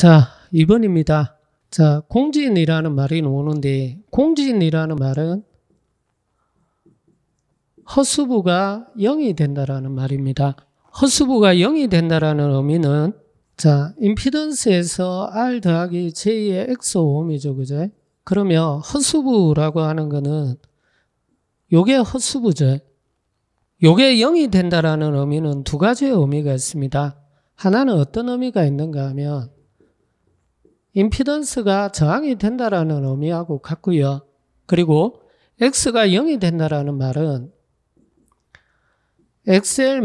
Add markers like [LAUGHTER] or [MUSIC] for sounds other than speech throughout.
자, 2번입니다. 자, 공진이라는 말이 나오는데, 공진이라는 말은 허수부가 0이 된다라는 말입니다. 허수부가 0이 된다라는 의미는 자, 임피던스에서 R 더하기 J의 X오음이죠. 그죠? 그러면 허수부라고 하는 거는 요게 허수부죠. 요게 0이 된다라는 의미는 두 가지의 의미가 있습니다. 하나는 어떤 의미가 있는가 하면 임피던스가 저항이 된다라는 의미하고 같고요. 그리고 x가 0이 된다라는 말은 xl-xc가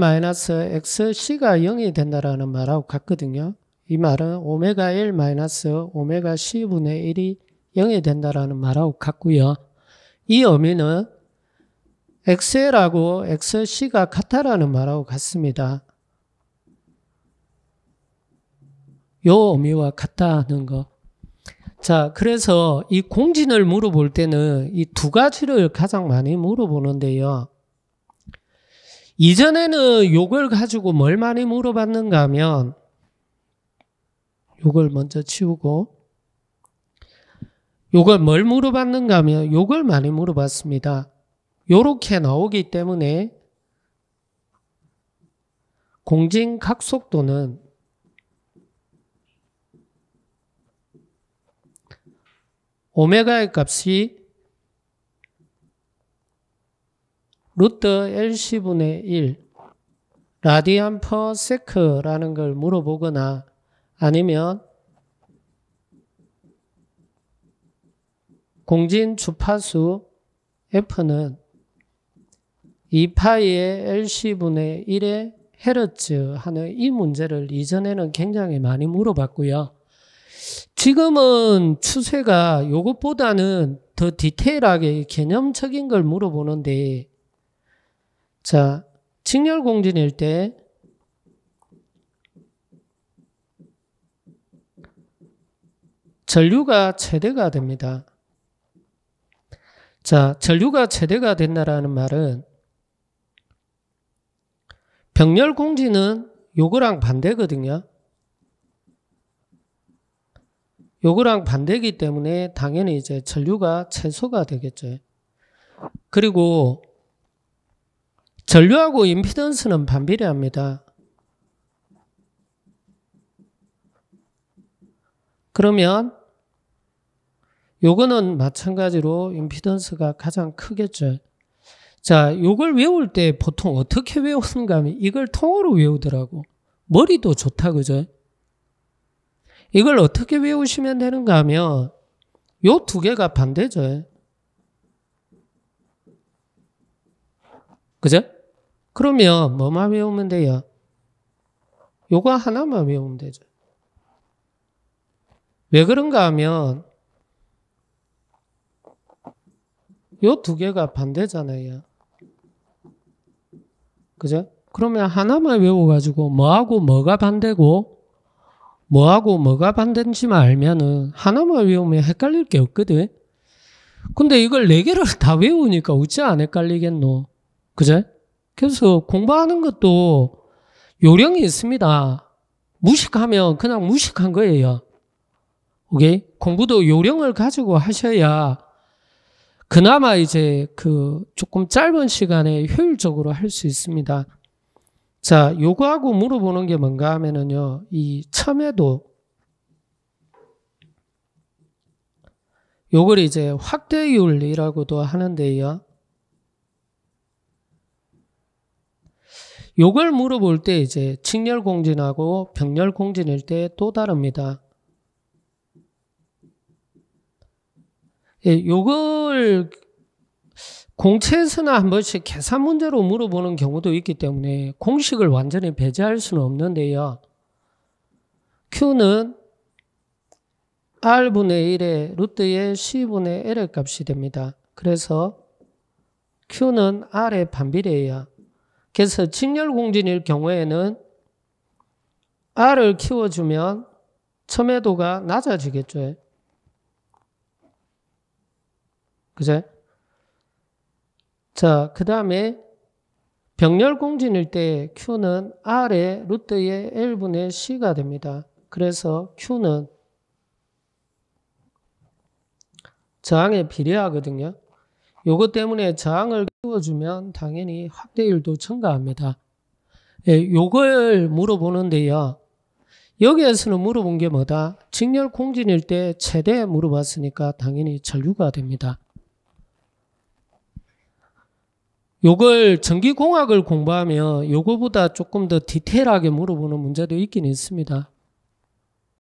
0이 된다라는 말하고 같거든요. 이 말은 오메가 l 오메가 c 분의 1이 0이 된다라는 말하고 같고요. 이 의미는 xl하고 xc가 같다라는 말하고 같습니다. 요 의미와 같다는 거. 자, 그래서 이 공진을 물어볼 때는 이 두 가지를 가장 많이 물어보는데요. 이전에는 요걸 가지고 뭘 많이 물어봤는가 하면 요걸 먼저 치우고 요걸 뭘 물어봤는가 하면 요걸 많이 물어봤습니다. 요렇게 나오기 때문에 공진 각속도는 오메가의 값이 루트 LC분의 1 라디안 퍼 세크라는 걸 물어보거나 아니면 공진 주파수 F는 2파이의 LC분의 1의 헤르츠 하는 이 문제를 이전에는 굉장히 많이 물어봤고요. 지금은 추세가 이것보다는더 디테일하게 개념적인 걸 물어보는데, 자, 직렬공진일 때, 전류가 최대가 됩니다. 자, 전류가 최대가 된다라는 말은 병렬 공진은 요거랑 반대거든요. 요거랑 반대기 때문에 당연히 이제 전류가 최소가 되겠죠. 그리고 전류하고 임피던스는 반비례합니다. 그러면 요거는 마찬가지로 임피던스가 가장 크겠죠. 자, 요걸 외울 때 보통 어떻게 외우는가 하면 이걸 통으로 외우더라고. 머리도 좋다, 그죠? 이걸 어떻게 외우시면 되는가 하면 요 두 개가 반대죠. 그죠? 그러면 뭐만 외우면 돼요? 요거 하나만 외우면 되죠. 왜 그런가 하면 요 두 개가 반대잖아요. 그죠? 그러면 하나만 외워가지고 뭐하고 뭐가 반대고 뭐하고 뭐가 반대인지만 알면은 하나만 외우면 헷갈릴 게 없거든. 근데 이걸 네 개를 [LAUGHS] 다 외우니까 어찌 안 헷갈리겠노. 그제? 그래서 공부하는 것도 요령이 있습니다. 무식하면 그냥 무식한 거예요. 오케이? 공부도 요령을 가지고 하셔야 그나마 이제 그 조금 짧은 시간에 효율적으로 할 수 있습니다. 자, 요구하고 물어보는 게 뭔가 하면은요, 이 첨에도 요걸 이제 확대윤리라고도 하는데요. 요걸 물어볼 때 이제 직렬공진하고 병렬공진일 때 또 다릅니다. 예, 요걸 공채에서나한 번씩 계산 문제로 물어보는 경우도 있기 때문에 공식을 완전히 배제할 수는 없는데요. Q는 R분의 1에 루트의 C분의 L의 값이 됩니다. 그래서 Q는 R의 반비례예요. 그래서 직렬공진일 경우에는 R을 키워주면 첨예도가 낮아지겠죠. 그제? 자, 그 다음에 병렬공진일 때 Q는 R의 루트의 l 분의 C가 됩니다. 그래서 Q는 저항에 비례하거든요. 요것 때문에 저항을 키워주면 당연히 확대율도 증가합니다. 예, 요걸 물어보는데요. 여기에서는 물어본 게 뭐다? 직렬공진일 때 최대 물어봤으니까 당연히 전류가 됩니다. 요걸 전기공학을 공부하면 요거보다 조금 더 디테일하게 물어보는 문제도 있긴 있습니다.